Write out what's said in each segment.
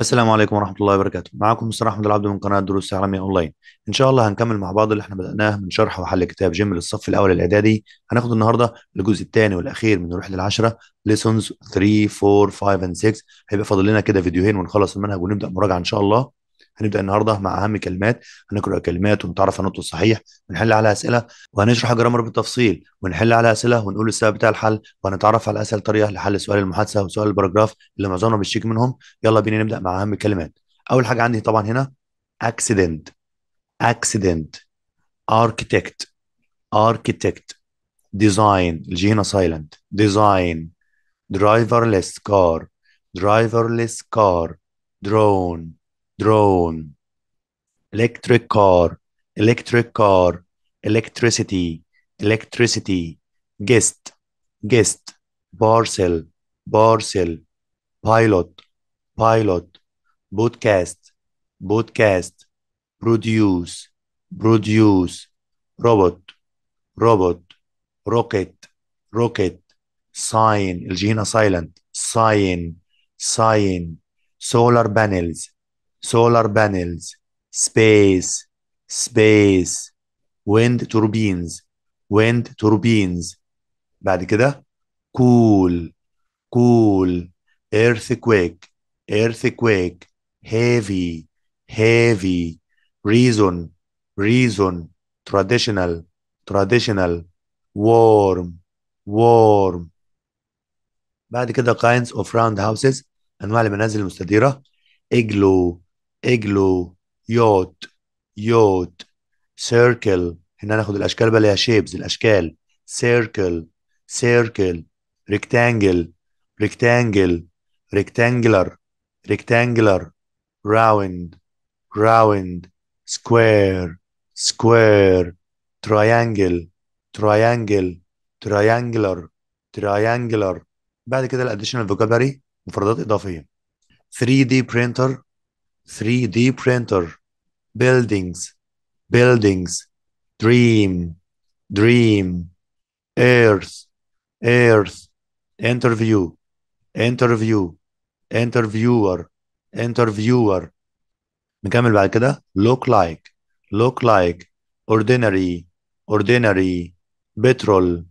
السلام عليكم ورحمة الله وبركاته، معكم مستر أحمد العبد من قناة دروس تعليمية أونلاين، إن شاء الله هنكمل مع بعض اللي إحنا بدأناه من شرح وحل كتاب جيم للصف الأول الإعدادي، هناخد النهاردة الجزء الثاني والأخير من الرحلة العشرة ليسونز 3 4 5 and 6 هيبقى فاضل لنا كده فيديوهين ونخلص المنهج ونبدأ مراجعة إن شاء الله، هنبدا النهارده مع اهم كلمات هنقرا كلمات ونتعرف على النطق الصحيح ونحل على اسئله وهنشرح الجرامر بالتفصيل ونحل على اسئله ونقول السبب بتاع الحل وهنتعرف على اسهل طريقه لحل سؤال المحادثه وسؤال البراجراف اللي معظمنا بيشتكي منهم يلا بينا نبدا مع اهم الكلمات اول حاجه عندي طبعا هنا اكسيدنت اكسيدنت architect architect design الجي هنا سايلنت design driverless car driverless car drone drone, electric car, electric car, electricity, electricity, guest, guest, parcel, parcel, pilot, pilot, broadcast, broadcast, produce, produce, robot, robot, rocket, rocket, sign, الجي silent, sign, sign, solar panels, solar panels, space, space, wind turbines, wind turbines. بعد كده cool, cool, earthquake, earthquake, heavy, heavy, reason, reason, traditional, traditional, warm, warm. بعد كده kinds of round houses أنواع المنازل المستديرة igloo اجلو يوت يوت سيركل هنا ناخد الاشكال بقى اللي هي شيبز الاشكال سيركل سيركل ريكتانجل ريكتانجل ريكتانجلر ريكتانجلر راوند راوند سكوير سكوير تريانجل تريانجل تريانجلر تريانجلر بعد كده الاديشنال فوكابري مفردات اضافيه 3D printer 3D printer, buildings, buildings, dream, dream, earth, earth, interview, interview, interviewer, interviewer. نكمل بعد كده look like, look like, ordinary, ordinary, petrol,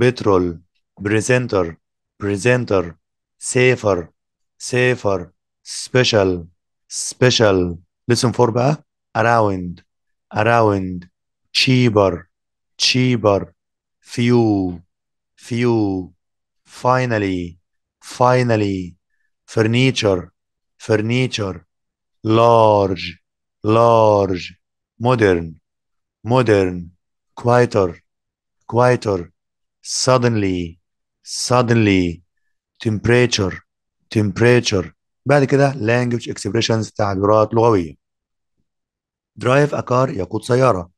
petrol, presenter, presenter, safer, safer, special, special Listen for بقى around around cheaper cheaper few few finally finally furniture furniture large large modern modern quieter quieter suddenly suddenly temperature temperature بعد كده لانجوج اكسبريشنز تعبيرات لغويه درايف اكار يقود سياره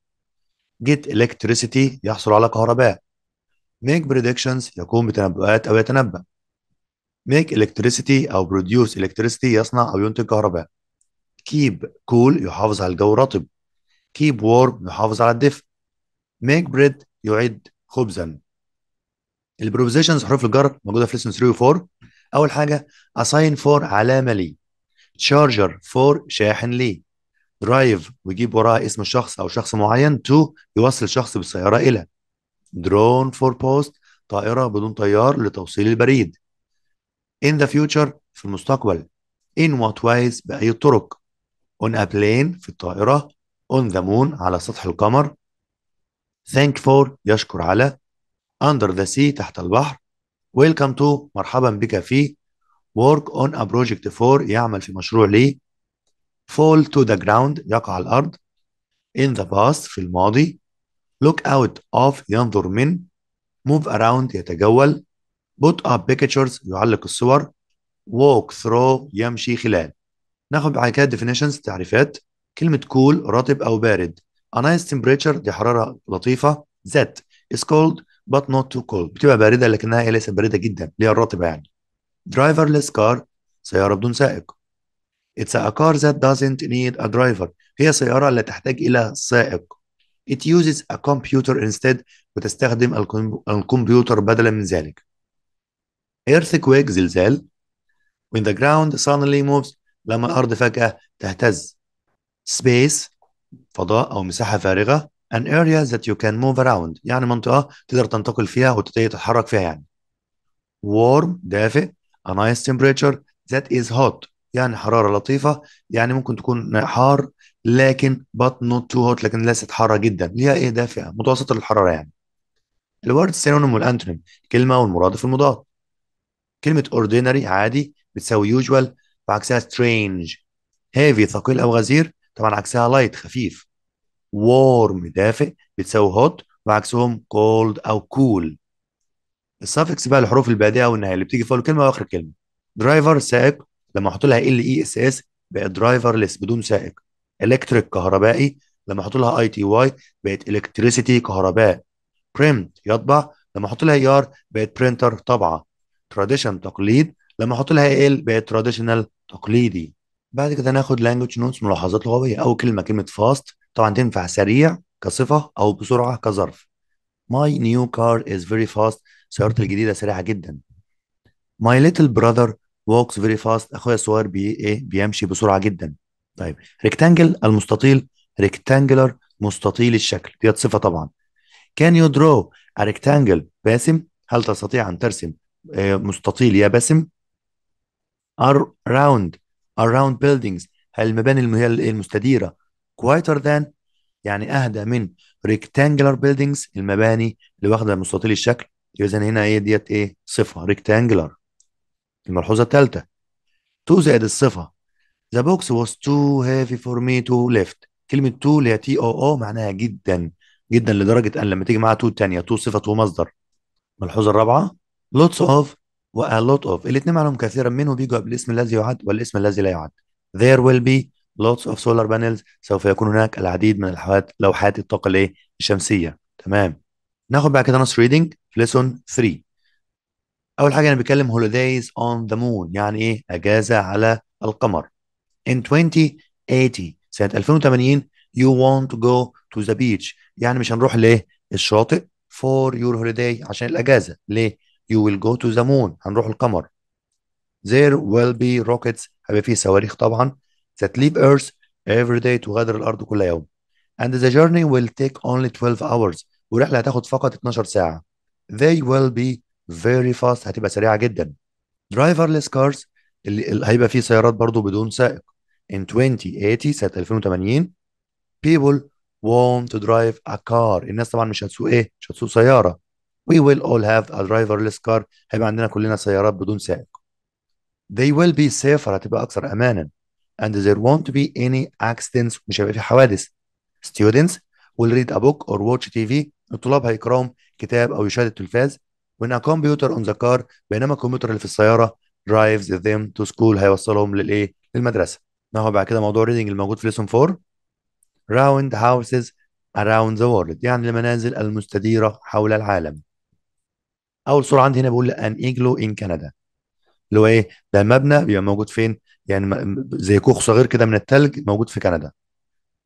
جيت الكتريسيتي يحصل على كهرباء ميك بريدكشنز يقوم بتنبؤات او يتنبأ ميك الكتريسيتي او produce الكتريسيتي يصنع او ينتج كهرباء كيب كول يحافظ على الجو رطب كيب warm يحافظ على الدفء ميك بريد يعد خبزا البروبوزيشنز حروف الجر موجوده في lesson 3 و 4 اول حاجه اساين فور علامه لي تشارجر فور شاحن لي درايف ويجيب وراها اسم الشخص او شخص معين تو يوصل شخص بالسياره الى درون فور بوست طائره بدون طيار لتوصيل البريد in the future في المستقبل in what ways بأي الطرق on a plane في الطائرة on the moon على سطح القمر thank for يشكر على under the sea تحت البحر ويلكم تو مرحبا بك في work on a project for يعمل في مشروع ليه fall to the ground يقع الأرض in the past في الماضي look out of ينظر من move around يتجول put up pictures يعلق الصور walk through يمشي خلال ناخد بعد كده definitions تعريفات كلمة cool رطب أو بارد a nice temperature دي حرارة لطيفة that is called but not too cold بتبقى بارده لكنها هي ليست بارده جدا اللي هي الرطبه يعني driverless car سياره بدون سائق it's a car that doesn't need a driver هي سياره لا تحتاج الى سائق it uses a computer instead وتستخدم الكمبيوتر بدلا من ذلك earthquake زلزال when the ground suddenly moves لما الارض فجاه تهتز space فضاء او مساحه فارغه an area that you can move around يعني منطقة تقدر تنتقل فيها وتتحرك فيها يعني warm دافئ a nice temperature that is hot يعني حرارة لطيفة يعني ممكن تكون حار لكن but not too hot لكن ليست حارة جدا ليها ايه دافئة متوسطة الحرارة يعني الورد السينونيم والانتونيم كلمة والمرادف المضاد كلمة ordinary عادي بتساوي usual وعكسها strange heavy ثقيل أو غزير طبعا عكسها light خفيف warm دافئ بتساوي hot وعكسهم cold أو cool السافكس بقى الحروف البادئة والنهاية اللي بتيجي في أول كلمة وآخر كلمة درايفر سائق لما أحط لها ال اي اس اس بقت درايفرلس بدون سائق الكتريك كهربائي لما احط لها اي تي واي بقت الكتريسيتي كهرباء برنت يطبع لما احط لها اي e ER ار بقت برينتر طبعه تراديشن تقليد لما احط لها ال بقت تراديشنال تقليدي بعد كده ناخد لانجوج نوتس ملاحظات لغويه اول كلمه كلمه فاست طبعا تنفع سريع كصفه او بسرعه كظرف My new car is very fast سيارتي الجديده سريعه جدا My little brother walks very fast اخويا الصغير بي ايه بيمشي بسرعه جدا طيب ريكتانجل المستطيل ريكتانجلر مستطيل الشكل دي صفه طبعا Can you draw a rectangle باسم هل تستطيع ان ترسم آه، مستطيل يا باسم around around buildings المباني اللي هي المستديره quieter than يعني اهدى من rectangular buildings المباني اللي واخده مستطيل الشكل اذا هنا ايه ديت ايه صفه rectangular الملحوظه الثالثه تو زائد الصفه the box was too heavy for me to lift كلمه تو اللي هي تي او او معناها جدا جدا لدرجه ان لما تيجي معاها تو الثانيه تو صفه تو مصدر الملحوظه الرابعه lots of و a lot of الاثنين معناهم كثيرا منه بيجوا قبل الاسم الذي يعد والاسم الذي لا يعد there will be lots of solar panels سوف يكون هناك العديد من لوحات لوحات الطاقة الشمسية تمام ناخد بقى كده نص reading في 3 أول حاجة أنا بكلم holidays on the moon يعني إيه أجازة على القمر in 2080 سنة 2080 you want to go to the beach يعني مش هنروح ليه الشاطئ for your holiday عشان الأجازة ليه you will go to the moon هنروح القمر there will be rockets هيبقى فيه صواريخ طبعا that leave Earth every day to الأرض كل يوم and the journey will take only 12 hours والرحلة هتاخد فقط 12 ساعة they will be very fast هتبقى سريعة جدا driverless cars اللي هيبقى فيه سيارات برضو بدون سائق in 2080 سنة 2080 people want to drive a car الناس طبعا مش هتسوق ايه مش هتسوق سيارة we will all have a driverless car هيبقى عندنا كلنا سيارات بدون سائق they will be safer هتبقى أكثر أمانا and there won't be any accidents مش هيبقى في حوادث students will read a book or watch TV الطلاب هيقراوا كتاب او يشاهدوا التلفاز when a computer on the car بينما الكمبيوتر اللي في السياره drives them to school هيوصلهم للايه للمدرسه هو بعد كده موضوع reading الموجود في lesson 4 round houses around the world يعني المنازل المستديره حول العالم اول صوره عندي هنا بيقول ان ايجلو ان كندا اللي هو ايه ده مبنى بيبقى موجود فين يعني زي كوخ صغير كده من التلج موجود في كندا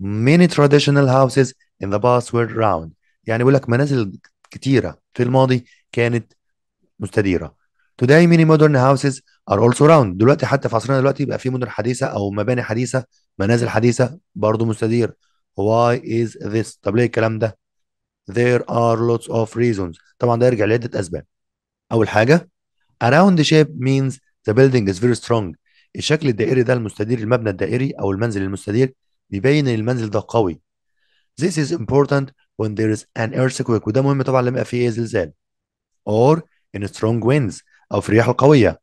many traditional houses in the past were round يعني بيقول لك منازل كتيرة في الماضي كانت مستديرة today many modern houses are also round دلوقتي حتى في عصرنا دلوقتي بقى في مدن حديثة أو مباني حديثة منازل حديثة برضه مستدير why is this طب ليه الكلام ده there are lots of reasons طبعا ده يرجع لعدة أسباب أول حاجة around the shape means the building is very strong الشكل الدائري ده المستدير المبنى الدائري او المنزل المستدير بيبين ان المنزل ده قوي This is important when there is an earthquake وده مهم طبعا لما يبقى فيه إيه؟ زلزال or in strong winds او في الرياح القويه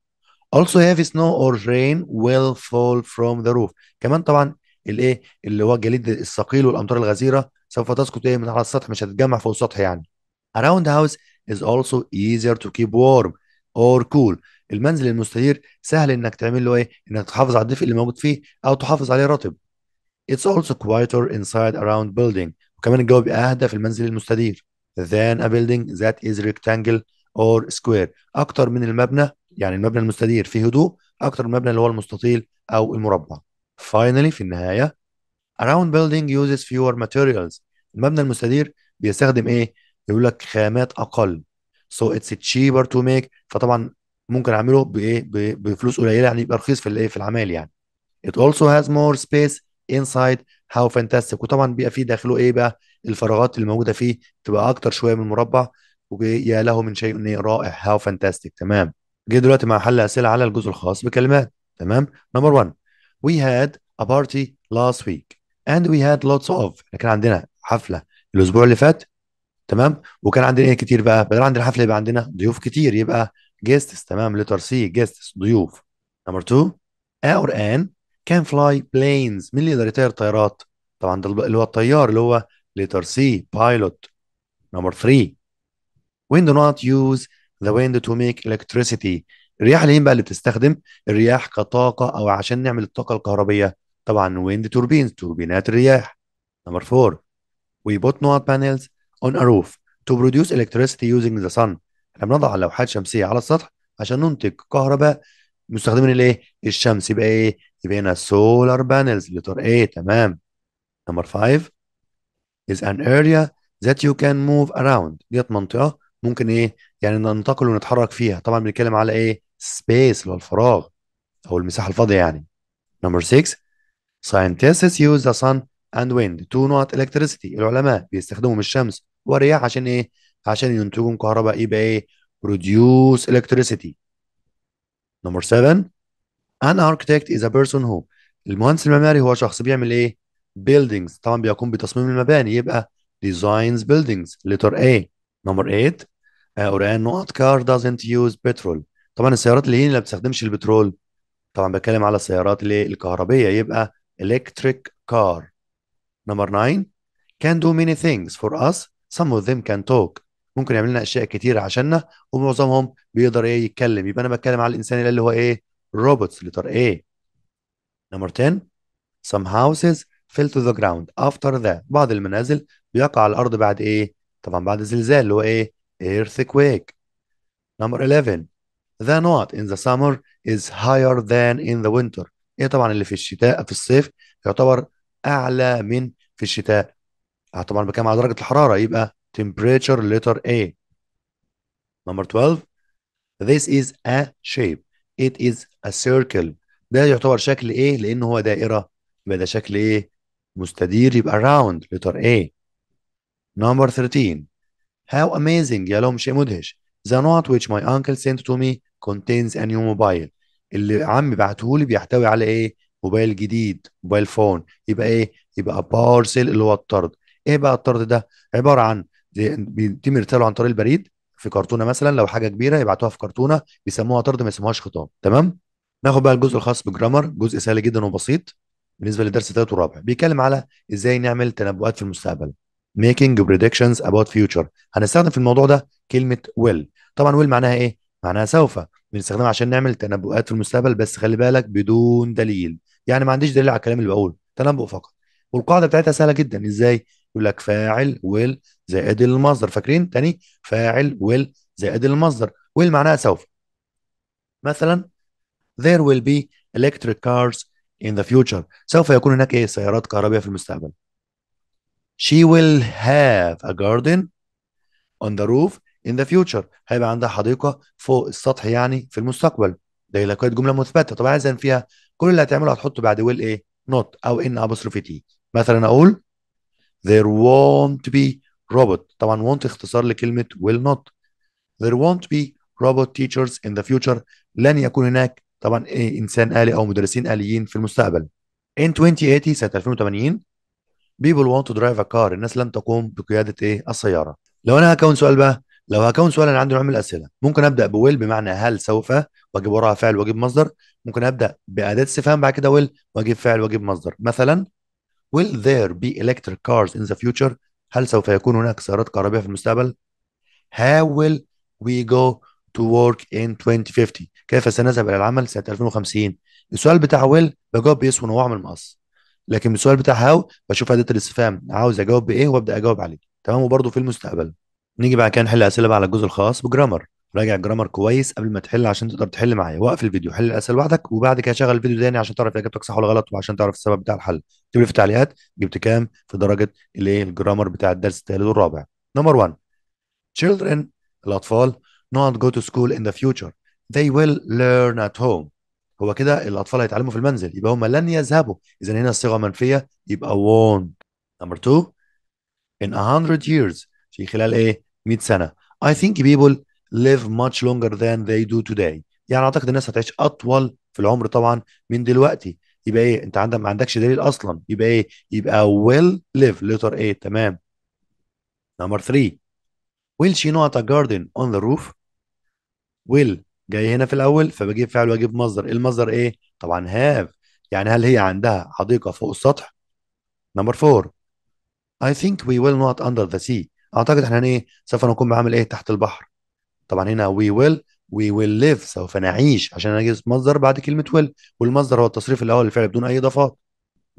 Also heavy snow or rain will fall from the roof كمان طبعا الايه اللي هو الجليد الثقيل والامطار الغزيره سوف تسقط ايه من على السطح مش هتتجمع فوق السطح يعني. Around the house is also easier to keep warm اور كول المنزل المستدير سهل انك تعمل له ايه انك تحافظ على الدفء اللي موجود فيه او تحافظ عليه رطب It's also quieter inside around building وكمان الجو بيبقى اهدى في المنزل المستدير than a building that is rectangle or square اكتر من المبنى يعني المبنى المستدير فيه هدوء اكتر من المبنى اللي هو المستطيل او المربع finally في النهايه around building uses fewer materials المبنى المستدير بيستخدم ايه بيقول لك خامات اقل سو اتس تشيبر تو ميك فطبعا ممكن اعمله بايه بفلوس قليله يعني يبقى رخيص في الايه في العمال يعني it also has more space inside how fantastic وطبعا بيبقى فيه داخله ايه بقى الفراغات اللي موجوده فيه تبقى اكتر شويه من المربع ويا له من شيء إيه رائع هاو فانتاستيك تمام جه دلوقتي مع حل اسئله على الجزء الخاص بكلمات تمام نمبر 1 وي هاد ا بارتي لاست ويك اند وي هاد لوتس اوف احنا كان عندنا حفله الاسبوع اللي فات تمام وكان عندنا ايه كتير بقى بدل عندنا حفله يبقى عندنا ضيوف كتير يبقى جيستس تمام لتر سي جيستس ضيوف نمبر 2 اور ان كان فلاي بلينز مين اللي يقدر يطير طيارات طبعا ده اللي هو الطيار اللي هو لتر سي بايلوت نمبر 3 وين دو نوت يوز ذا ويند تو ميك الكتريسيتي الرياح هي بقى اللي بتستخدم الرياح كطاقه او عشان نعمل الطاقه الكهربيه طبعا ويند توربينز توربينات الرياح نمبر 4 وي بوت نوت بانلز on a roof to produce electricity using the sun احنا بنضع لوحات شمسيه على السطح عشان ننتج كهرباء مستخدمين الايه الشمس يبقى ايه يبقى هنا solar panels لتر ايه تمام number 5 is an area that you can move around ديت منطقه ممكن ايه يعني ننتقل ونتحرك فيها طبعا بنتكلم على ايه space اللي هو الفراغ او المساحه الفاضيه يعني number 6 scientists use the sun and wind to not electricity العلماء بيستخدموا من الشمس ورياح عشان ايه عشان ينتجوا كهرباء يبقى إيه, ايه produce electricity number 7 an architect is a person who المهندس المعماري هو شخص بيعمل ايه buildings طبعا بيقوم بتصميم المباني يبقى designs buildings letter A number 8 قرآن not car doesn't use petrol طبعا السيارات اللي هي اللي ما بتستخدمش البترول طبعا بتكلم على السيارات اللي الكهربية يبقى electric car number 9 can do many things for us some of them can talk ممكن يعمل لنا اشياء كتير عشاننا ومعظمهم بيقدر ايه يتكلم يبقى انا بتكلم على الانسان اللي هو ايه اللي لتر ايه نمبر 10 some houses fell to the ground after that بعض المنازل بيقع على الارض بعد ايه طبعا بعد زلزال اللي هو ايه earthquake نمبر 11 the not in the summer is higher than in the winter ايه طبعا اللي في الشتاء في الصيف يعتبر اعلى من في الشتاء آه، طبعا بتكلم على درجه الحراره يبقى temperature letter A number 12 this is a shape it is a circle ده يعتبر شكل ايه لان هو دائره يبقى ده شكل ايه مستدير يبقى round letter A number 13 how amazing يا لهم شيء مدهش the note which my uncle sent to me contains a new mobile اللي عمي بعته لي بيحتوي على ايه موبايل جديد موبايل فون يبقى ايه يبقى بارسل اللي هو الطرد ايه بقى الطرد ده عباره عن بيتم ارساله عن طريق البريد في كرتونه مثلا لو حاجه كبيره يبعتوها في كرتونه بيسموها طرد ما يسموهاش خطاب تمام ناخد بقى الجزء الخاص بالجرامر جزء سهل جدا وبسيط بالنسبه للدرس الثالث والرابع بيتكلم على ازاي نعمل تنبؤات في المستقبل making predictions about future هنستخدم في الموضوع ده كلمه will طبعا will معناها ايه معناها سوف بنستخدمها عشان نعمل تنبؤات في المستقبل بس خلي بالك بدون دليل يعني ما عنديش دليل على الكلام اللي بقوله تنبؤ فقط والقاعده بتاعتها سهله جدا ازاي يقول لك فاعل ويل زائد المصدر فاكرين تاني فاعل ويل زائد المصدر ويل معناها سوف مثلا there will be electric cars in the future سوف يكون هناك ايه سيارات كهربائيه في المستقبل she will have a garden on the roof in the future هيبقى عندها حديقه فوق السطح يعني في المستقبل ده لك كانت جمله مثبته طبعا اذا فيها كل اللي هتعمله هتحطه بعد ويل ايه نوت او ان ابوستروفي تي مثلا اقول there won't be robot طبعا won't اختصار لكلمة will not there won't be robot teachers in the future لن يكون هناك طبعا إنسان آلي أو مدرسين آليين في المستقبل in 2080 سنة 2080 people want to drive a car الناس لن تقوم بقيادة إيه السيارة لو أنا هكون سؤال بقى لو هكون سؤال انا عندي نوع من الاسئله ممكن ابدا بويل بمعنى هل سوف واجيب وراها فعل واجيب مصدر ممكن ابدا باداه استفهام بعد كده ويل واجيب فعل واجيب مصدر مثلا will there be electric cars in the future هل سوف يكون هناك سيارات كهربية في المستقبل how will we go to work in 2050 كيف سنذهب إلى العمل سنة 2050 السؤال بتاع will بجاوب بيس ونوع من مقص لكن السؤال بتاع how بشوف أداة الاستفهام عاوز أجاوب بإيه وأبدأ أجاوب عليه تمام وبرضه في المستقبل نيجي بعد كده نحل أسئلة بقى على الجزء الخاص بجرامر راجع الجرامر كويس قبل ما تحل عشان تقدر تحل معايا وقف الفيديو حل الاسئله لوحدك وبعد كده شغل الفيديو تاني عشان تعرف اجابتك صح ولا غلط وعشان تعرف السبب بتاع الحل اكتب لي في التعليقات جبت كام في درجه الايه الجرامر بتاع الدرس الثالث والرابع نمبر 1 children الاطفال not go to school in the future they will learn at home هو كده الاطفال هيتعلموا في المنزل يبقى هم لن يذهبوا اذا هنا الصيغه منفيه يبقى won't نمبر 2 in 100 years في خلال ايه 100 سنه I think people live much longer than they do today يعني اعتقد الناس هتعيش اطول في العمر طبعا من دلوقتي يبقى ايه انت عندك ما عندكش دليل اصلا يبقى ايه يبقى will live letter A تمام number 3 will she not a garden on the roof will جاي هنا في الاول فبجيب فعل واجيب مصدر المصدر ايه طبعا have يعني هل هي عندها حديقه فوق السطح number 4 I think we will not under the sea اعتقد احنا ايه سوف نكون بعمل ايه تحت البحر طبعا هنا وي ويل وي ويل ليف سوف نعيش عشان انا جبت مصدر بعد كلمه ويل والمصدر هو التصريف الاول للفعل بدون اي اضافات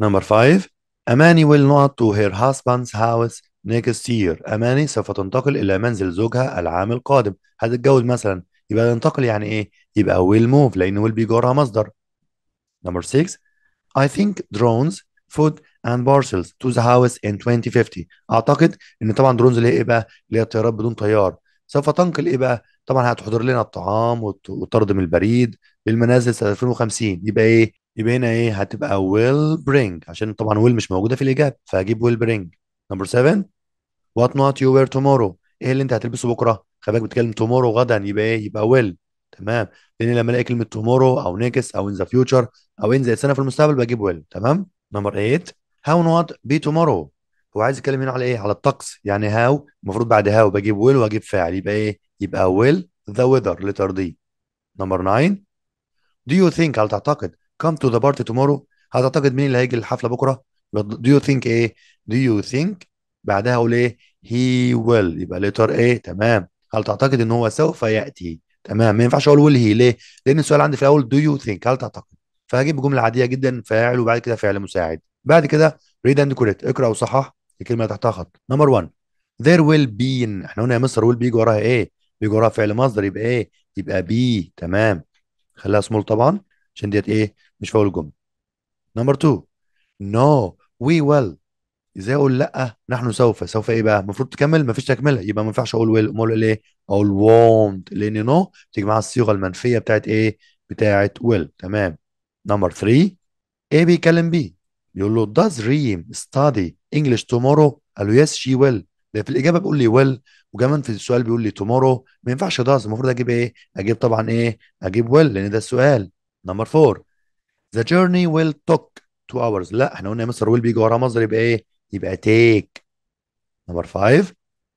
نمبر 5 اماني will not to her husband's house next year اماني سوف تنتقل الى منزل زوجها العام القادم هتتجوز مثلا يبقى ينتقل يعني ايه يبقى ويل موف لان will بيجارها مصدر نمبر 6 I think drones food and parcels to the house in 2050 اعتقد ان طبعا درونز اللي هي ايه بقى اللي هي الطيارات بدون طيار سوف تنقل ايه بقى؟ طبعا هتحضر لنا الطعام من البريد للمنازل سنه 2050 يبقى ايه؟ يبقى هنا ايه؟ هتبقى ويل برينج عشان طبعا ويل مش موجوده في الاجابه فهجيب ويل برينج نمبر 7 وات نوت يو وير تومورو ايه اللي انت هتلبسه بكره؟ خلي بالك بتتكلم تومورو غدا يبقى ايه؟ يبقى ويل تمام لان لما الاقي كلمه تومورو او نيكس او ان ذا فيوتشر او ان ذا السنه في المستقبل بجيب ويل تمام؟ نمبر 8 هاو نوت بي تومورو هو عايز يتكلم هنا على ايه على الطقس يعني هاو المفروض بعد هاو بجيب ويل واجيب فاعل يبقى ايه يبقى ويل ذا ويذر لترضيه نمبر 9 do you think هل تعتقد come to the party tomorrow تعتقد مين اللي هيجي الحفله بكره do you think ايه do you think بعدها اقول ايه he will يبقى لتر ايه تمام هل تعتقد ان هو سوف ياتي تمام ما ينفعش اقول ويل هي ليه لان السؤال عندي في الاول do you think هل تعتقد فهجيب جمله عاديه جدا فاعل وبعد كده فعل مساعد بعد كده read and correct اقرا وصحح الكلمه تحتها خط نمبر 1 there will be احنا قلنا يا مستر will يجي وراها ايه بيجي وراها فعل مصدر يبقى ايه يبقى بي تمام خليها سمول طبعا عشان ديت ايه مش في اول جمله نمبر 2 نو وي ويل ازاي اقول لا نحن سوف سوف ايه بقى المفروض تكمل مفيش تكمله يبقى ما ينفعش اقول ويل امال اقول ايه اقول وونت لان نو تيجي معاها الصيغه المنفيه بتاعت ايه بتاعت ويل تمام نمبر 3 ايه بيكلم بي يقول له does ريم ستادي انجلش تومورو قالوا يس شي ويل ده في الاجابه بيقول لي ويل وكمان في السؤال بيقول لي تومورو ما ينفعش داز المفروض اجيب ايه اجيب طبعا ايه اجيب ويل لان ده السؤال نمبر 4 ذا جيرني ويل توك 2 اورز لا احنا قلنا مستر ويل بيجي ورا مصدر يبقى ايه يبقى تيك نمبر 5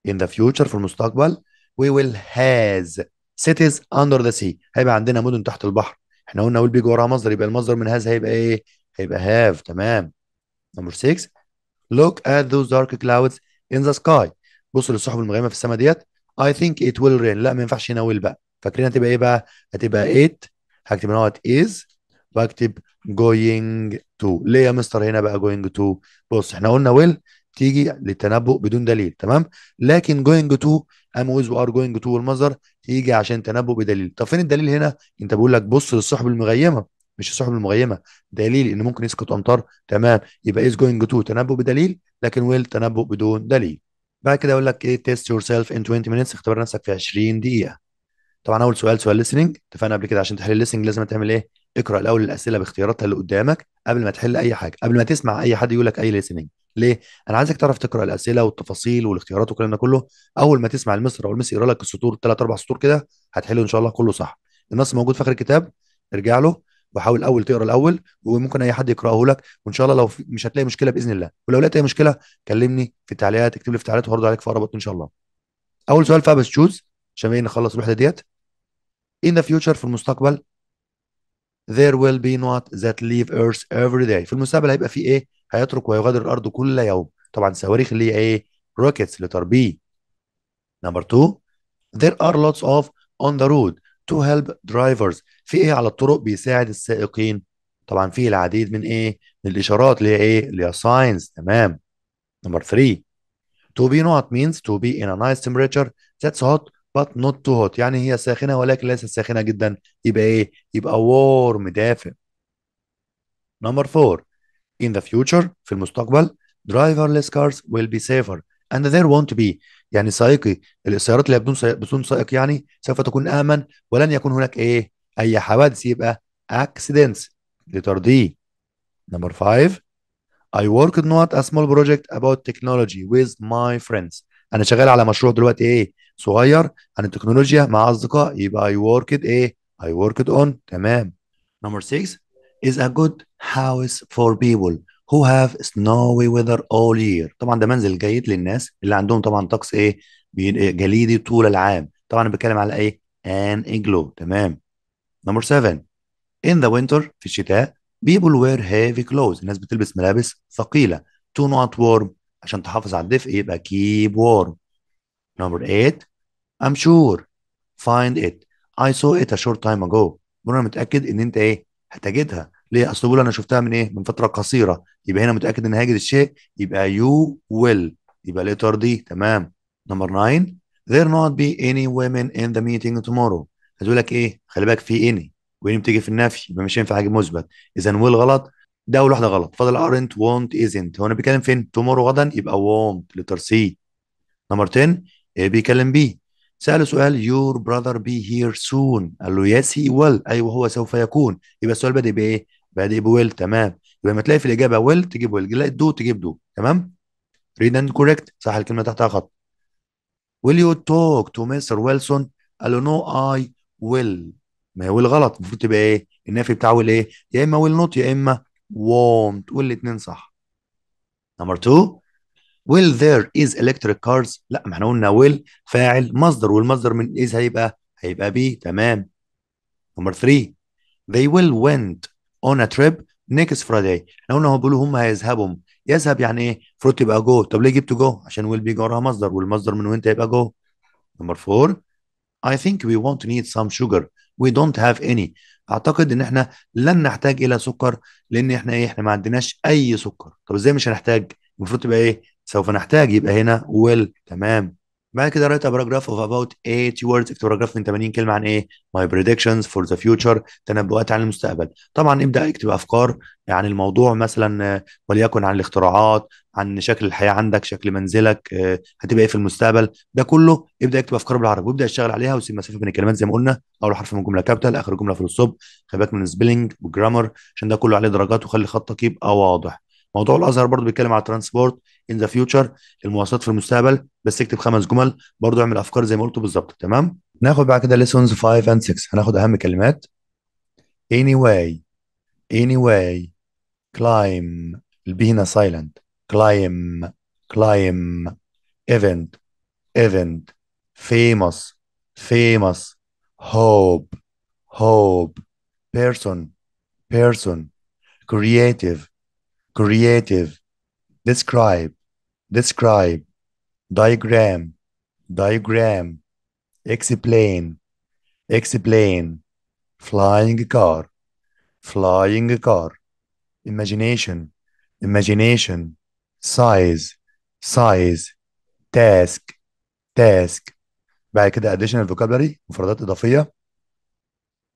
in the future في المستقبل we will هاز cities under the sea هيبقى عندنا مدن تحت البحر احنا قلنا ويل بيجي ورا مصدر يبقى المصدر من هاز هيبقى ايه هيبقى هاف تمام نمبر 6 look at those dark clouds in the sky بص للسحب المغيمه في السماء ديت I think it will rain لا ما ينفعش هنا will بقى فاكرين هتبقى ايه بقى هتبقى إيه؟ it هكتب هنا is واكتب going to ليه يا مستر هنا بقى going to بص احنا قلنا will تيجي للتنبؤ بدون دليل تمام لكن going to ام ويز وار going to والمصدر تيجي عشان تنبؤ بدليل طب فين الدليل هنا انت بقول لك بص للسحب المغيمه مش السحب المغيمه دليل ان ممكن يسقط امطار تمام يبقى از جوينج تو تنبؤ بدليل لكن ويل تنبؤ بدون دليل بعد كده اقول لك ايه تيست يور سيلف ان 20 مينتس اختبر نفسك في 20 دقيقه طبعا اول سؤال سؤال ليسننج اتفقنا قبل كده عشان تحل الليسننج لازم تعمل ايه اقرا الاول الاسئله باختياراتها اللي قدامك قبل ما تحل اي حاجه قبل ما تسمع اي حد يقول لك اي ليسننج ليه انا عايزك تعرف تقرا الاسئله والتفاصيل والاختيارات والكلام ده كله اول ما تسمع المصر او المصري يقرا لك السطور ثلاث اربع سطور كده هتحله ان شاء الله كله صح النص موجود في اخر الكتاب ارجع له وحاول الاول تقرا الاول وممكن اي حد يقراه لك وان شاء الله لو مش هتلاقي مشكله باذن الله ولو لقيت اي مشكله كلمني في التعليقات اكتب لي في التعليقات وهرد عليك في اقرب ان شاء الله اول سؤال فابس تشوز عشان إيه نخلص الوحده ديت in the future في المستقبل there will be not that leave earth every day في المستقبل هيبقى في ايه هيترك ويغادر الارض كل يوم طبعا صواريخ اللي هي ايه روكيتس لتربيه نمبر 2 there are lots of on the road تو هيلب درايفرز في ايه على الطرق بيساعد السائقين طبعا في العديد من ايه من الاشارات اللي هي ايه اللي هي ساينز تمام نمبر 3 to be not means to be in a nice temperature that's hot but not too hot يعني هي ساخنه ولكن ليست ساخنه جدا يبقى ايه يبقى warm دافئ نمبر 4 in the future في المستقبل driverless cars will be safer and there to be يعني سائقي السيارات اللي بدون سائق بدون سائق يعني سوف تكون امن ولن يكون هناك ايه اي حوادث يبقى accidents D number 5 I work not a small project about technology with my friends انا شغال على مشروع دلوقتي ايه صغير عن التكنولوجيا مع اصدقاء يبقى I work it ايه I work it on تمام number 6 is a good house for people who have snowy weather all year طبعا ده منزل جيد للناس اللي عندهم طبعا طقس ايه, إيه، جليدي طول العام طبعا بتكلم على ايه an igloo تمام نمبر 7 in the winter في الشتاء people wear heavy clothes الناس بتلبس ملابس ثقيله to not warm عشان تحافظ على الدفء يبقى keep warm نمبر 8 I'm sure find it I saw it a short time ago انا متأكد ان انت ايه هتجدها ليه اصل بيقول انا شفتها من ايه من فتره قصيره يبقى هنا متاكد ان هاجد الشيء يبقى يو ويل يبقى ليتر دي تمام نمبر 9 there not be any women in the meeting tomorrow هتقول لك ايه خلي بالك في اني وين بتيجي في النفي يبقى مش هينفع حاجه مثبت اذا ويل غلط ده اول واحده غلط فاضل ارنت وونت ازنت هو انا بيتكلم فين تومورو غدا يبقى وونت لتر سي نمبر 10 إيه بيكلم بي ساله سؤال يور براذر بي هير سون قال له يس هي ويل ايوه هو سوف يكون يبقى السؤال بادئ بايه بادئ بويل تمام يبقى لما تلاقي في الاجابه ويل تجيب ويل تلاقي دو تجيب دو تمام ريد اند كوريكت صح الكلمه تحتها خط ويل يو توك تو مستر ويلسون قال له نو اي ويل ما هي ويل غلط المفروض تبقى ايه النفي بتاع ويل ايه يا اما ويل نوت يا اما وونت والاثنين صح نمبر 2 ويل ذير از الكتريك كارز لا ما احنا قلنا ويل فاعل مصدر والمصدر من از إيه هيبقى هيبقى بي تمام نمبر 3 they will went اون ا تريب نيكس فرايداي لو هو بيقولوا هم هيذهبوا يذهب يعني ايه فروت يبقى جو طب ليه جبت جو عشان ويل بيجي وراها مصدر والمصدر من وين تبقى جو نمبر 4 I think we won't need some sugar we don't have any اعتقد ان احنا لن نحتاج الى سكر لان احنا ايه احنا ما عندناش اي سكر طب ازاي مش هنحتاج المفروض تبقى ايه سوف نحتاج يبقى هنا ويل تمام بعد كده رايت باراجراف اوف اباوت about 8 words اكتب باراجراف من 80 كلمه عن ايه؟ ماي بريدكشنز فور ذا فيوتشر تنبؤات عن المستقبل طبعا ابدا اكتب افكار عن الموضوع مثلا وليكن عن الاختراعات عن شكل الحياه عندك شكل منزلك آه، هتبقى ايه في المستقبل ده كله ابدا اكتب افكار بالعربي وابدا اشتغل عليها وسيب مسافه بين الكلمات زي ما قلنا اول حرف من الجمله كابيتال اخر جمله في الصب خلي بالك من السبيلنج وجرامر عشان ده كله عليه درجات وخلي خطك يبقى واضح موضوع الازهر برضو بيتكلم على ترانسبورت ان ذا فيوتشر المواصلات في المستقبل بس اكتب خمس جمل برضو اعمل افكار زي ما قلت بالظبط تمام ناخد بعد كده ليسونز 5 اند 6 هناخد اهم كلمات anyway anyway كلايم البي هنا سايلنت كلايم كلايم event event famous فيموس hope hope بيرسون person creative creative, describe, describe, diagram, diagram, explain, explain, flying car, flying car, imagination, imagination, size, size, task, task. بعد كده additional vocabulary مفردات إضافية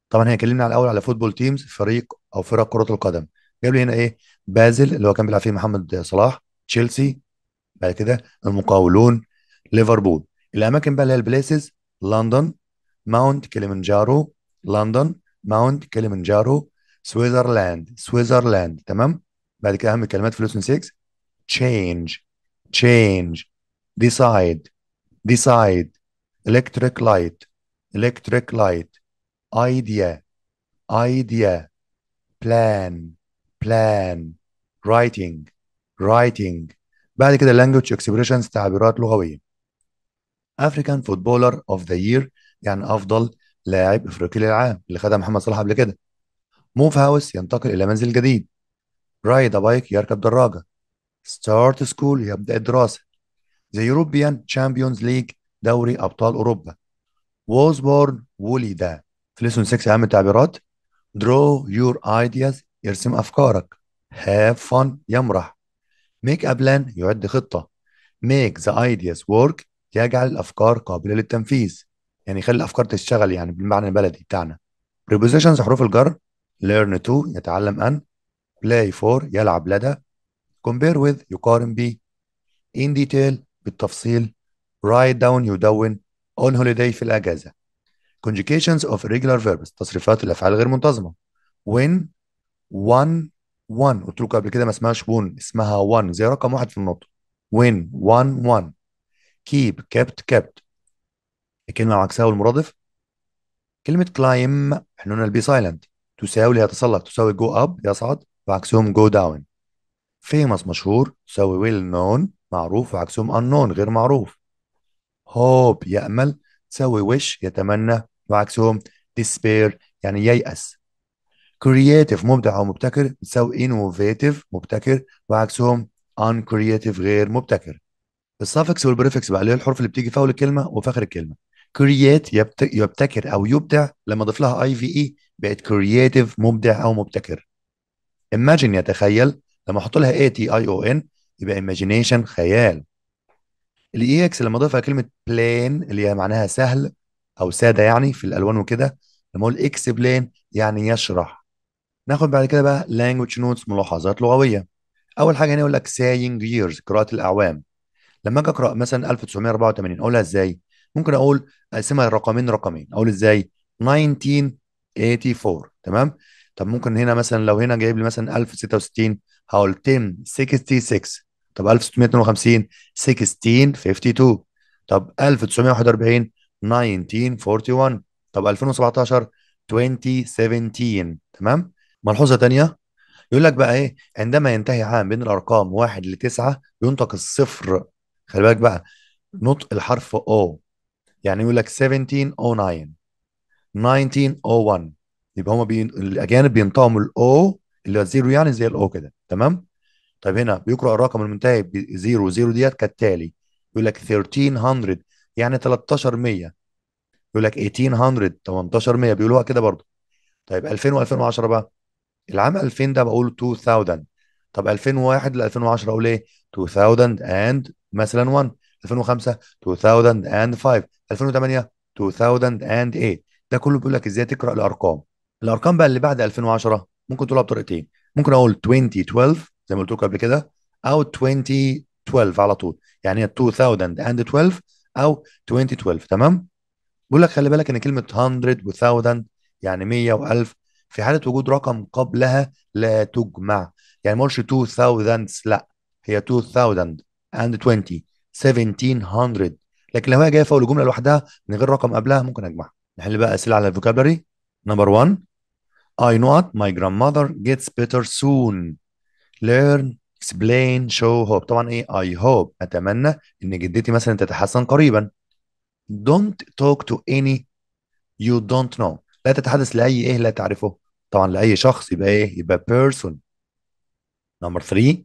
طبعا هي اتكلمنا على الأول على فوتبول تيمز فريق أو فرق كرة القدم جاب لي هنا إيه بازل اللي هو كان بيلعب فيه محمد صلاح تشيلسي بعد كده المقاولون ليفربول الاماكن بقى اللي هي البليسز لندن ماونت كليمنجارو لندن ماونت كليمنجارو سويسرلاند سويسرلاند تمام بعد كده اهم الكلمات في لوسن 6 تشينج تشينج ديسايد ديسايد الكتريك لايت الكتريك لايت ايديا ايديا بلان بلان writing writing بعد كده language expressions تعبيرات لغوية African footballer of the year يعني أفضل لاعب إفريقي للعام اللي خدها محمد صلاح قبل كده موف هاوس ينتقل إلى منزل جديد رايد bike يركب دراجة ستارت سكول يبدأ الدراسة ذا European Champions ليج دوري أبطال أوروبا was born ولد في lesson 6 أهم التعبيرات draw your ideas يرسم أفكارك have fun يمرح make a plan يعد خطة make the ideas work يجعل الأفكار قابلة للتنفيذ يعني يخلي الأفكار تشتغل يعني بالمعنى البلدي بتاعنا prepositions حروف الجر learn to يتعلم أن play for يلعب لدى compare with يقارن ب in detail بالتفصيل write down يدون on holiday في الأجازة conjugations of irregular verbs تصريفات الأفعال غير منتظمة when one 1 قلت لكم قبل كده ما اسمهاش 1 اسمها 1 زي رقم واحد في النطق وين 1 1 كيب كابت كابت الكلمه وعكسها والمرادف كلمه كلايم احنا قلنا البي سايلنت تساوي اللي يتسلق تساوي جو اب يصعد وعكسهم جو داون فيمس مشهور تساوي ويل نون معروف وعكسهم unknown غير معروف هوب يأمل تساوي وش يتمنى وعكسهم ديسبير يعني ييأس كرياتيف مبدع او مبتكر بتساوي انوفيتيف مبتكر وعكسهم ان كرياتيف غير مبتكر السافكس والبريفكس بقى اللي هي الحروف اللي بتيجي في اول الكلمه وفي اخر الكلمه كرييت يبتكر او يبدع لما اضيف لها اي في اي بقت كرياتيف مبدع او مبتكر imagine يتخيل لما احط لها اي تي اي او ان يبقى imagination خيال الاي اكس e لما اضيفها كلمه بلين اللي هي معناها سهل او ساده يعني في الالوان وكده لما اقول اكس بلين يعني يشرح ناخد بعد كده بقى language notes ملاحظات لغويه اول حاجه هنا يقول لك saying years قراءه الاعوام لما اجي اقرا مثلا 1984 اقولها ازاي ممكن اقول اقسمها رقمين رقمين اقول ازاي 1984 تمام طب ممكن هنا مثلا لو هنا جايب لي مثلا 1066 هقول 1066 طب 1652 1652 طب 1941 1941 طب 2017 2017 تمام ملحوظه تانية يقول لك بقى ايه عندما ينتهي عام بين الارقام واحد لتسعه ينطق الصفر خلي بالك بقى نطق الحرف او يعني يقول لك 1709 1901 يبقى هما بي... الاجانب بينطقوا الاو اللي زيرو يعني زي الاو كده تمام طيب هنا بيقرا الرقم المنتهي ب 0 0 ديت كالتالي يقول لك 1300 يعني 1300 يقول لك 1800 1800 بيقولوها كده برضه طيب 2000 و2010 بقى العام 2000 ده بقول 2000 طب 2001 ل 2010 اقول ايه 2000 اند مثلا 1 2005 2005 2008 2008 ده كله بيقول لك ازاي تقرا الارقام الارقام بقى اللي بعد 2010 ممكن تقولها بطريقتين ممكن اقول 2012 زي ما قلت لكم قبل كده او 2012 على طول يعني 2012 او 2012 تمام بيقول لك خلي بالك ان كلمه 100 و1000 يعني 100 و1000 في حاله وجود رقم قبلها لا تجمع يعني ما 2000 لا هي 2020 1700 لكن لو هي جايه فوق الجمله لوحدها من غير رقم قبلها ممكن اجمعها نحل بقى اسئله على الفوكابلري نمبر 1 I know what my grandmother gets better soon learn explain show hope طبعا ايه I hope اتمنى ان جدتي مثلا تتحسن قريبا don't talk to any you don't know لا تتحدث لأي إيه لا تعرفه طبعا لأي شخص يبقى إيه يبقى person نمبر 3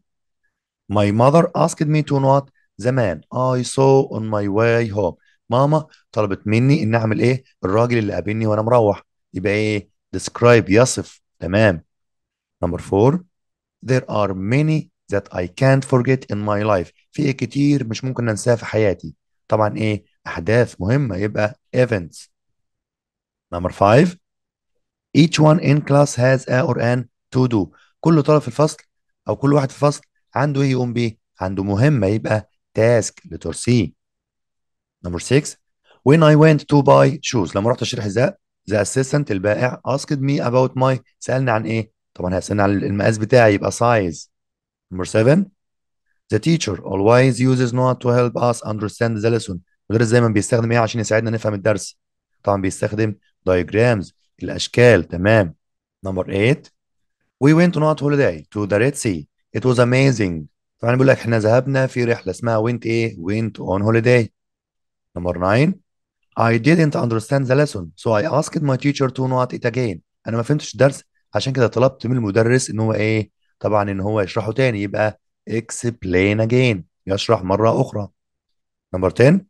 my mother asked me to نوت زمان I saw on my way home ماما طلبت مني إن أعمل إيه الراجل اللي قابلني وأنا مروح يبقى إيه ديسكرايب يصف تمام نمبر 4 there are many that I can't forget in my life في إيه كتير مش ممكن أنساها في حياتي طبعا إيه أحداث مهمة يبقى events نمبر 5 each one in class has a or an to do. كل طالب في الفصل أو كل واحد في الفصل عنده إيه يقوم بيه؟ عنده مهمة يبقى task لترسيه. نمبر 6 when I went to buy shoes لما رحت أشتري حذاء the assistant البائع asked me about my سألني عن إيه؟ طبعا هيسألني عن المقاس بتاعي يبقى size. نمبر 7 the teacher always uses not to help us understand the lesson. المدرس دايما بيستخدم إيه عشان يساعدنا نفهم الدرس؟ طبعا بيستخدم diagrams الأشكال تمام نمبر 8 we went on a holiday to the Red Sea it was amazing طبعا بيقول لك احنا ذهبنا في رحلة اسمها went ايه went on holiday نمبر 9 I didn't understand the lesson so I asked my teacher to not it again انا ما فهمتش الدرس عشان كده طلبت من المدرس ان هو ايه طبعا ان هو يشرحه تاني يبقى explain again يشرح مرة أخرى نمبر 10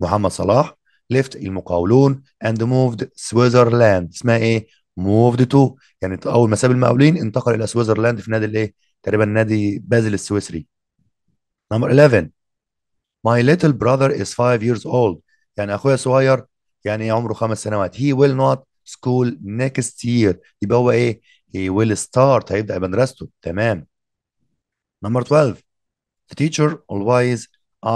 محمد صلاح left المقاولون and moved سويسرلاند اسمها ايه؟ moved to يعني اول ما ساب المقاولين انتقل الى سويسرلاند في نادي الايه؟ تقريبا نادي بازل السويسري. نمبر 11 My little brother is five years old يعني اخويا صغير يعني عمره خمس سنوات he will not school next year يبقى هو ايه he will start هيبدأ مدرسته تمام number 12 the teacher always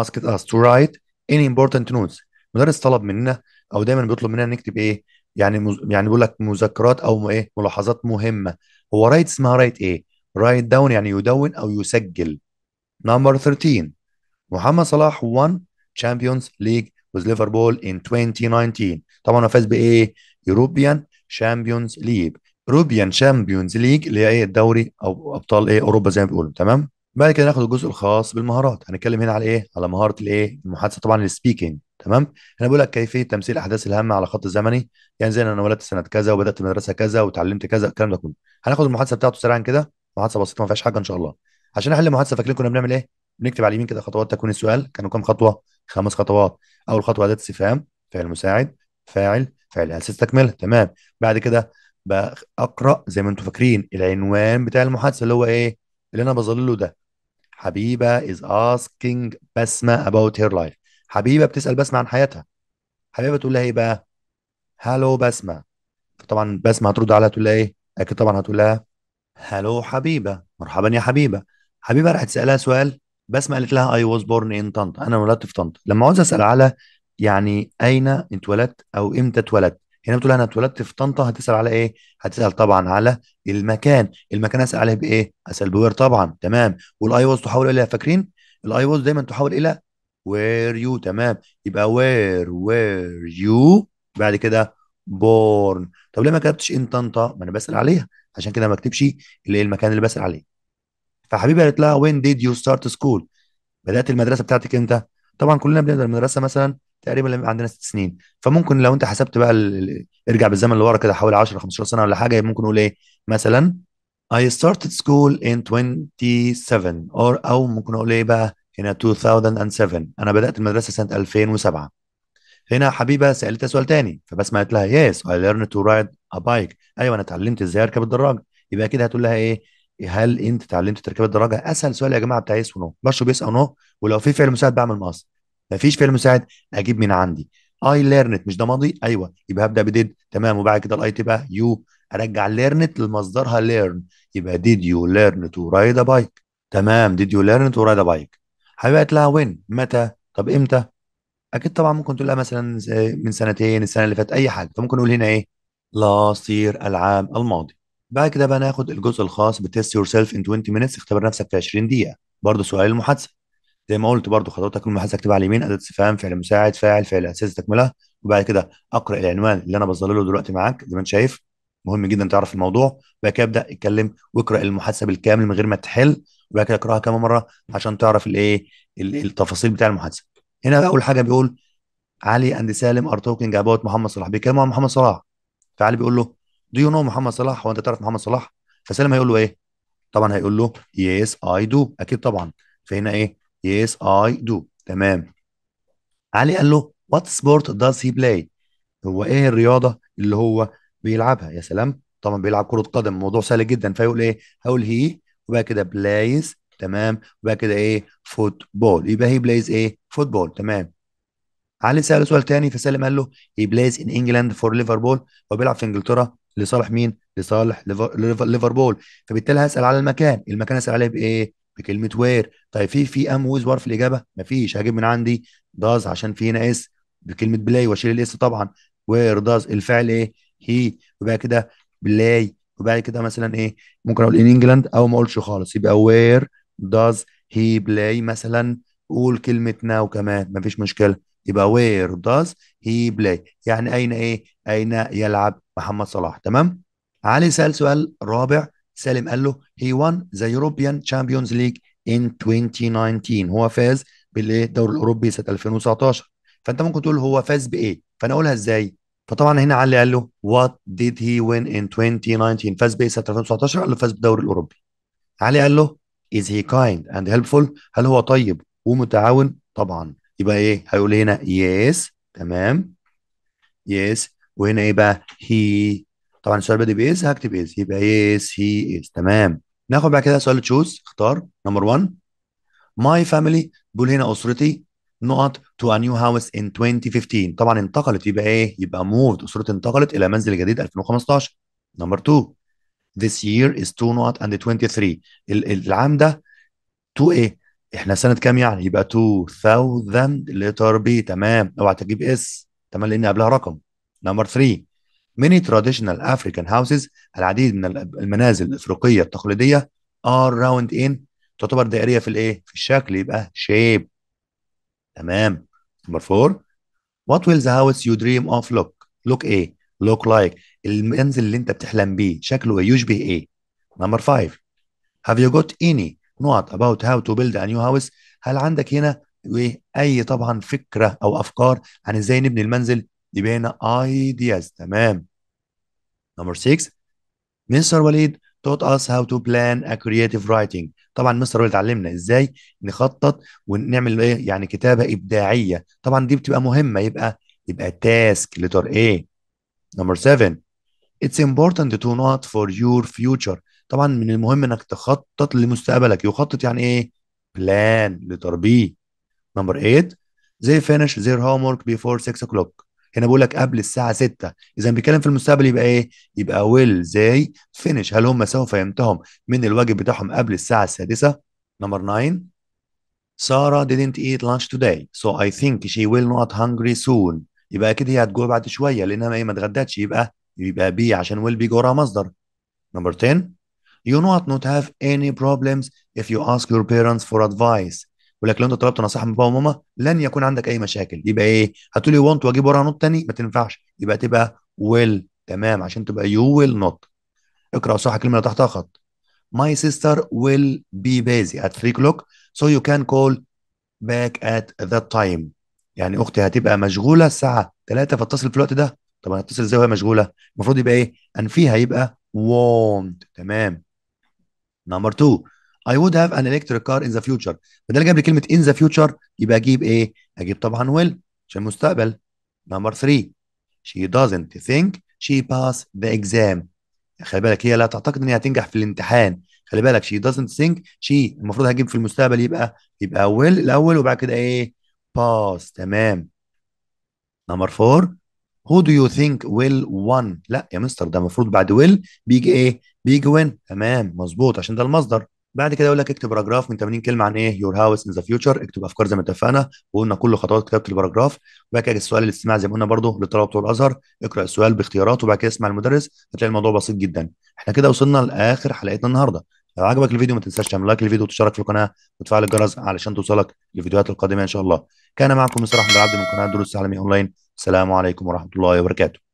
asked us to write any important notes مدرس طلب مننا او دايما بيطلب مننا نكتب ايه يعني مز... يعني بيقول لك مذكرات او ايه ملاحظات مهمه هو رايت اسمها رايت ايه رايت داون يعني يدون او يسجل نمبر 13 محمد صلاح 1 تشامبيونز ليج وذ ليفربول ان 2019 طبعا هو فاز بايه يوروبيان شامبيونز ليج يوروبيان شامبيونز ليج اللي هي ايه الدوري او ابطال ايه اوروبا زي ما بيقولوا تمام بعد كده ناخد الجزء الخاص بالمهارات هنتكلم هنا على ايه على مهاره الايه المحادثه طبعا السبيكنج تمام انا بقول لك كيفيه تمثيل الاحداث الهامه على خط زمني يعني زي انا ولدت سنه كذا وبدات المدرسه كذا وتعلمت كذا الكلام ده كله هناخد المحادثه بتاعته سريعا كده محادثه بسيطه ما فيهاش حاجه ان شاء الله عشان احل المحادثه فاكرين كنا بنعمل ايه بنكتب على اليمين كده خطوات تكوين السؤال كانوا كام خطوه خمس خطوات اول خطوه اداه استفهام فعل مساعد فاعل فعل اساس تكمله تمام بعد كده بقرا زي ما انتم فاكرين العنوان بتاع المحادثه اللي هو ايه اللي انا بظلله ده حبيبه is asking بسمه about her life حبيبه بتسال بسمه عن حياتها حبيبه تقول لها ايه بقى هالو بسمه فطبعا بسمه هترد عليها تقول لها ايه اكيد طبعا هتقول لها هالو حبيبه مرحبا يا حبيبه حبيبه راحت سالها سؤال بسمه قالت لها اي was بورن ان طنطا انا ولدت في طنطا لما عاوز اسال على يعني اين اتولدت او امتى اتولدت يعني بتقول انا اتولدت في طنطا هتسال على ايه؟ هتسال طبعا على المكان، المكان اسال عليه بايه؟ اسال بوير طبعا تمام والاي واز تحول الى فاكرين؟ الاي واز دايما تحول الى وير يو تمام يبقى وير وير يو بعد كده بورن طب ليه ما كتبتش ان طنطا؟ ما انا بسال عليها عشان كده ما اكتبش اللي المكان اللي بسال عليه. فحبيبي قالت لها وين ديد يو ستارت سكول؟ بدات المدرسه بتاعتك امتى؟ طبعا كلنا بنبدا المدرسه مثلا تقريبا عندنا ست سنين فممكن لو انت حسبت بقى ال... ارجع بالزمن لورا كده حوالي 10 15 سنه ولا حاجه ممكن نقول ايه مثلا I started school in 27 or او ممكن اقول ايه بقى هنا 2007 انا بدات المدرسه سنه 2007 هنا حبيبه سالتها سؤال تاني ما قالت لها يس اي learned تو رايد a bike ايوه انا اتعلمت ازاي اركب الدراجه يبقى كده هتقول لها ايه هل انت اتعلمت تركيب الدراجه اسهل سؤال يا جماعه بتاع يس إيه ونو برشو بيس او نو ولو في فعل مساعد بعمل مقص مفيش فعل مساعد اجيب من عندي اي ليرنت مش ده ماضي ايوه يبقى هبدا بديد تمام وبعد كده الاي تبقى يو ارجع ليرنت لمصدرها ليرن يبقى ديد يو ليرن تو رايد بايك تمام ديد يو ليرن تو رايد بايك هبقت لها وين متى طب امتى اكيد طبعا ممكن تقول لها مثلا من سنتين السنه اللي فاتت اي حاجه فممكن نقول هنا ايه لاسير العام الماضي بعد كده بقى ناخد الجزء الخاص بتست يور سيلف ان 20 مينتس اختبر نفسك في 20 دقيقه برضه سؤال المحادثه زي ما قلت برضو حضرتك المحادثه مكتوبه على اليمين اداه استفهام فعل مساعد فاعل فعل اساسي تكمله وبعد كده اقرا العنوان اللي انا بظلله دلوقتي معاك زي ما انت شايف مهم جدا تعرف الموضوع وبعد كده ابدا اتكلم واقرا المحادثه بالكامل من غير ما تحل وبعد كده اقراها كام مره عشان تعرف الايه التفاصيل بتاع المحادثه هنا بقى اول حاجه بيقول علي اند سالم ار توكينج اباوت محمد صلاح بيتكلموا عن محمد صلاح فعلي بيقول له دو يو نو محمد صلاح هو انت تعرف محمد صلاح فسالم هيقول له ايه طبعا هيقول له يس اي دو اكيد طبعا فهنا ايه Yes, I do. تمام. علي قال له What sport does he play؟ هو ايه الرياضة اللي هو بيلعبها؟ يا سلام طبعا بيلعب كرة قدم موضوع سهل جدا فيقول ايه؟ هقول هي وبقى كده بلايز تمام وبقى كده ايه؟ فوتبول يبقى هي بلايز ايه؟ فوتبول تمام. علي سأله سؤال تاني فسالم قال له هي بلايز ان انجلاند فور ليفربول بيلعب في انجلترا لصالح مين؟ لصالح ليفربول فبالتالي هسأل على المكان، المكان هسأل عليه بايه؟ بكلمه وير طيب في في ام ويز وار في الاجابه مفيش هجيب من عندي داز عشان في هنا اس بكلمه بلاي واشيل الاس طبعا وير داز الفعل ايه هي وبعد كده بلاي وبعد كده مثلا ايه ممكن اقول ان انجلاند او ما اقولش خالص يبقى وير داز هي بلاي مثلا قول كلمه ناو كمان مفيش مشكله يبقى وير داز هي بلاي يعني اين ايه اين يلعب محمد صلاح تمام علي سأل سؤال رابع سالم قال له هي وان ذا يوروبيان تشامبيونز ليج ان 2019 هو فاز بالايه الدوري الاوروبي سنه 2019 فانت ممكن تقول هو فاز بايه فانا اقولها ازاي فطبعا هنا علي قال له وات ديد هي وين ان 2019 فاز بايه سنه 2019 قال له فاز بالدوري الاوروبي علي قال له از هي كايند اند هيلبفول هل هو طيب ومتعاون طبعا يبقى ايه هيقول هنا يس yes. تمام يس yes. وهنا ايه بقى هي طبعا السؤال بادئ بايز هكتب ايز يبقى يس هي از تمام ناخد بعد كده سؤال تشوز اختار نمبر 1 ماي فاميلي بيقول هنا اسرتي نقط تو ا نيو هاوس ان 2015 طبعا انتقلت يبقى ايه يبقى موفد اسرتي انتقلت الى منزل جديد 2015 نمبر 2 this year is 2 نقط and 23 العام ده 2 ايه احنا سنه كام يعني يبقى 2000 لتر بي تمام اوعى تجيب اس تمام لان قبلها رقم نمبر 3 Many traditional African houses العديد من المنازل الافريقيه التقليديه are round in تعتبر دائريه في الايه؟ في الشكل يبقى shape تمام نمبر 4 What will the house you dream of look? look ايه؟ look like المنزل اللي انت بتحلم بيه شكله إيه؟ يشبه ايه؟ نمبر 5 Have you got any not about how to build a new house؟ هل عندك هنا وايه اي طبعا فكره او افكار عن ازاي نبني المنزل دي بينا ideas تمام number 6 مستر وليد taught us how to plan a creative writing طبعا مستر وليد علمنا ازاي نخطط ونعمل ايه يعني كتابه ابداعيه طبعا دي بتبقى مهمه يبقى يبقى تاسك لتر ايه نمبر 7 It's important to not for your future طبعا من المهم انك تخطط لمستقبلك يخطط يعني ايه plan لتر بي نمبر 8 They finish their homework before 6 o'clock هنا بقول لك قبل الساعه 6 اذا بيتكلم في المستقبل يبقى ايه يبقى ويل زي فينيش هل هم سوف ينتهوا من الواجب بتاعهم قبل الساعه السادسه نمبر 9 سارة didn't eat lunch today so I think she will not hungry soon يبقى اكيد هي هتجوع بعد شويه لانها إيه؟ ما اتغدتش يبقى يبقى بي عشان ويل بيجي وراها مصدر نمبر 10 you not not have any problems if you ask your parents for advice ولكن لو انت طلبت نصيحه من بابا وماما لن يكون عندك اي مشاكل يبقى ايه هتقولي وانت واجيب وراها نوت تاني ما تنفعش يبقى تبقى ويل تمام عشان تبقى يو ويل نوت اقرا صح كلمه اللي تحتها خط ماي سيستر ويل بي بيزي ات 3 كلوك سو يو كان كول باك ات ذا تايم يعني اختي هتبقى مشغوله الساعه 3 فاتصل في الوقت ده طب انا هتصل ازاي وهي مشغوله المفروض يبقى ايه انفيها يبقى وونت تمام نمبر 2 I would have an electric car in the future بدل جاب لي كلمه in the future يبقى اجيب ايه؟ اجيب طبعا will عشان المستقبل نمبر 3 she doesn't think she pass the exam خلي بالك هي لا تعتقد ان هي هتنجح في الامتحان خلي بالك she doesn't think she المفروض هجيب في المستقبل يبقى يبقى will الاول وبعد كده ايه؟ pass تمام نمبر 4 who do you think will won لا يا مستر ده المفروض بعد will بيجي ايه؟ بيجي win تمام مظبوط عشان ده المصدر بعد كده يقول لك اكتب باراجراف من 80 كلمه عن ايه يور هاوس ان ذا فيوتشر اكتب افكار زي ما اتفقنا وقلنا كل خطوات كتابه الباراجراف وبعد كده السؤال الاستماع زي ما قلنا برده للطلبه بتوع الازهر اقرا السؤال باختيارات وبعد كده اسمع المدرس هتلاقي الموضوع بسيط جدا احنا كده وصلنا لاخر حلقتنا النهارده لو عجبك الفيديو ما تنساش تعمل لايك للفيديو وتشترك في القناه وتفعل الجرس علشان توصلك الفيديوهات القادمه ان شاء الله كان معكم مصطفى عبد العبد من قناه دروس عالمي اونلاين السلام عليكم ورحمه الله وبركاته